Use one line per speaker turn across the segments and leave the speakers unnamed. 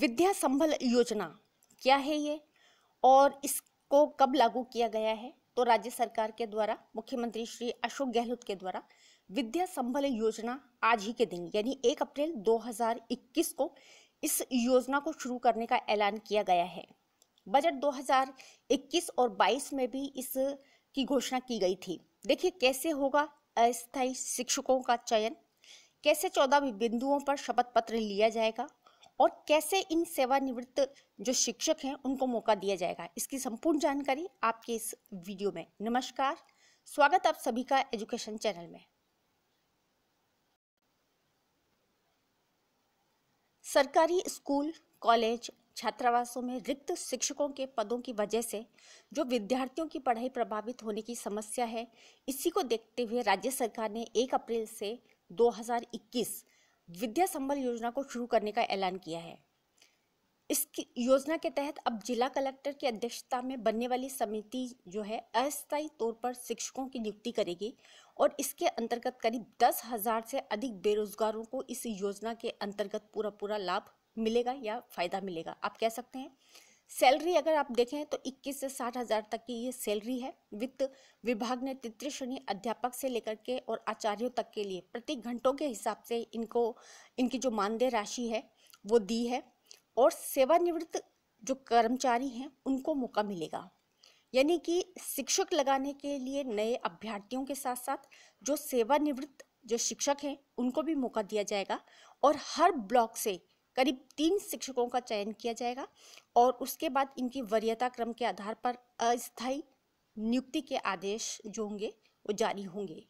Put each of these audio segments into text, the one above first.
विद्या संबल योजना क्या है ये और इसको कब लागू किया गया है तो राज्य सरकार के द्वारा मुख्यमंत्री श्री अशोक गहलोत के द्वारा विद्या संबल योजना आज ही के दिन यानी 1 अप्रैल 2021 को इस योजना को शुरू करने का ऐलान किया गया है बजट 2021 और 22 में भी इस की घोषणा की गई थी देखिए कैसे होगा अस्थायी शिक्षकों का चयन कैसे चौदह बिंदुओं पर शपथ पत्र लिया जाएगा और कैसे इन सेवानिवृत्त जो शिक्षक हैं उनको मौका दिया जाएगा इसकी संपूर्ण जानकारी आपके इस वीडियो में नमस्कार स्वागत आप सभी का एजुकेशन चैनल में सरकारी स्कूल कॉलेज छात्रावासों में रिक्त शिक्षकों के पदों की वजह से जो विद्यार्थियों की पढ़ाई प्रभावित होने की समस्या है इसी को देखते हुए राज्य सरकार ने 1 अप्रैल से 2021 विद्या संबल योजना को शुरू करने का ऐलान किया है इस योजना के तहत अब जिला कलेक्टर की अध्यक्षता में बनने वाली समिति जो है अस्थायी तौर पर शिक्षकों की नियुक्ति करेगी और इसके अंतर्गत करीब दस हजार से अधिक बेरोजगारों को इस योजना के अंतर्गत पूरा पूरा लाभ मिलेगा या फायदा मिलेगा आप कह सकते हैं सैलरी अगर आप देखें तो 21 से साठ हज़ार तक की ये सैलरी है वित्त विभाग ने तृतीय श्रेणी अध्यापक से लेकर के और आचार्यों तक के लिए प्रति घंटों के हिसाब से इनको इनकी जो मानदेय राशि है वो दी है और सेवानिवृत्त जो कर्मचारी हैं उनको मौका मिलेगा यानी कि शिक्षक लगाने के लिए नए अभ्यर्थियों के साथ साथ जो सेवानिवृत्त जो शिक्षक हैं उनको भी मौका दिया जाएगा और हर ब्लॉक से करीब तीन शिक्षकों का चयन किया जाएगा और उसके बाद इनकी वरीयता क्रम के आधार पर अस्थायी नियुक्ति के आदेश जो होंगे वो जारी होंगे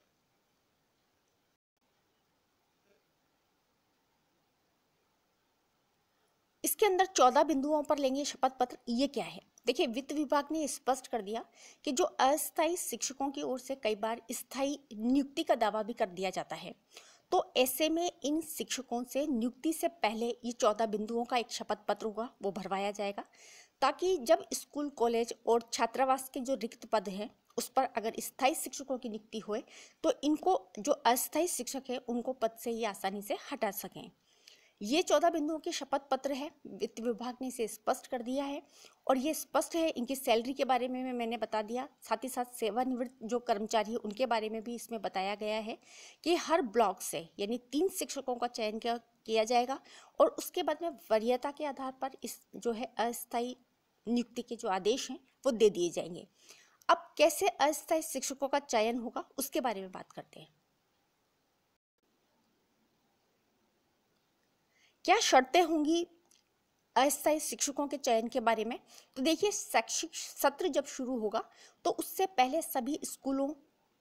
इसके अंदर चौदह बिंदुओं पर लेंगे शपथ पत्र ये क्या है देखिए वित्त विभाग ने स्पष्ट कर दिया कि जो अस्थायी शिक्षकों की ओर से कई बार स्थायी नियुक्ति का दावा भी कर दिया जाता है तो ऐसे में इन शिक्षकों से नियुक्ति से पहले ये चौदह बिंदुओं का एक शपथ पत्र होगा वो भरवाया जाएगा ताकि जब स्कूल कॉलेज और छात्रावास के जो रिक्त पद हैं उस पर अगर स्थायी शिक्षकों की नियुक्ति होए तो इनको जो अस्थायी शिक्षक है उनको पद से ही आसानी से हटा सकें ये चौदह बिंदुओं के शपथ पत्र है वित्त विभाग ने इसे स्पष्ट कर दिया है और ये स्पष्ट है इनकी सैलरी के बारे में मैंने बता दिया साथ ही साथ सेवानिवृत्त जो कर्मचारी है उनके बारे में भी इसमें बताया गया है कि हर ब्लॉक से यानी तीन शिक्षकों का चयन किया जाएगा और उसके बाद में वरीयता के आधार पर इस जो है अस्थायी नियुक्ति के जो आदेश हैं वो दे दिए जाएंगे अब कैसे अस्थायी शिक्षकों का चयन होगा उसके बारे में बात करते हैं क्या शर्तें होंगी अस्थायी शिक्षकों के चयन के बारे में तो देखिए शैक्षिक सत्र जब शुरू होगा तो उससे पहले सभी स्कूलों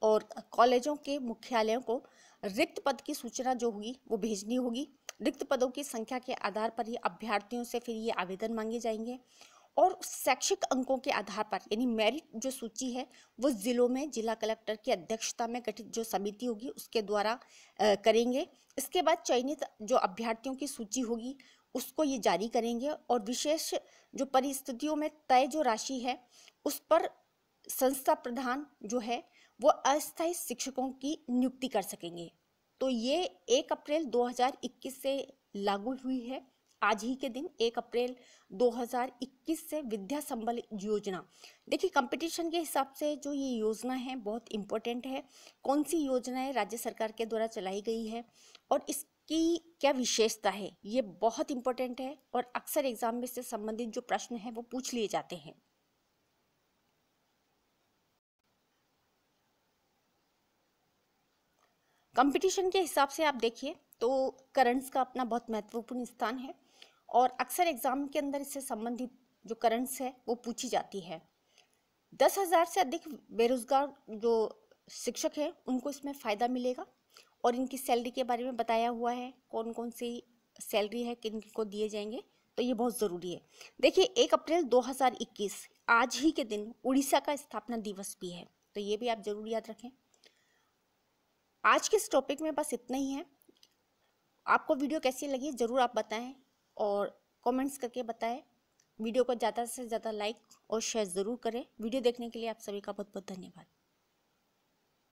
और कॉलेजों के मुख्यालयों को रिक्त पद की सूचना जो होगी वो भेजनी होगी रिक्त पदों की संख्या के आधार पर ही अभ्यर्थियों से फिर ये आवेदन मांगे जाएंगे और शैक्षिक अंकों के आधार पर यानी मेरिट जो सूची है वो ज़िलों में जिला कलेक्टर की अध्यक्षता में गठित जो समिति होगी उसके द्वारा करेंगे इसके बाद चयनित जो अभ्यर्थियों की सूची होगी उसको ये जारी करेंगे और विशेष जो परिस्थितियों में तय जो राशि है उस पर संस्था प्रधान जो है वो अस्थायी शिक्षकों की नियुक्ति कर सकेंगे तो ये एक अप्रैल 2021 से लागू हुई है आज ही के दिन एक अप्रैल 2021 से विद्या संबल योजना देखिए कंपटीशन के हिसाब से जो ये योजना है बहुत इम्पोर्टेंट है कौन सी योजनाएं राज्य सरकार के द्वारा चलाई गई है और इस क्या विशेषता है ये बहुत इंपॉर्टेंट है और अक्सर एग्जाम में इससे संबंधित जो प्रश्न है वो पूछ लिए जाते हैं कंपटीशन के हिसाब से आप देखिए तो करंट्स का अपना बहुत महत्वपूर्ण स्थान है और अक्सर एग्ज़ाम के अंदर इससे संबंधित जो करंट्स है वो पूछी जाती है दस हज़ार से अधिक बेरोज़गार जो शिक्षक हैं उनको इसमें फ़ायदा मिलेगा और इनकी सैलरी के बारे में बताया हुआ है कौन कौन सी सैलरी है किन को दिए जाएंगे तो ये बहुत ज़रूरी है देखिए एक अप्रैल 2021 आज ही के दिन उड़ीसा का स्थापना दिवस भी है तो ये भी आप ज़रूर याद रखें आज के इस टॉपिक में बस इतना ही है आपको वीडियो कैसी लगी ज़रूर आप बताएं और कमेंट्स करके बताएं वीडियो को ज़्यादा से ज़्यादा लाइक और शेयर ज़रूर करें वीडियो देखने के लिए आप सभी का बहुत बहुत धन्यवाद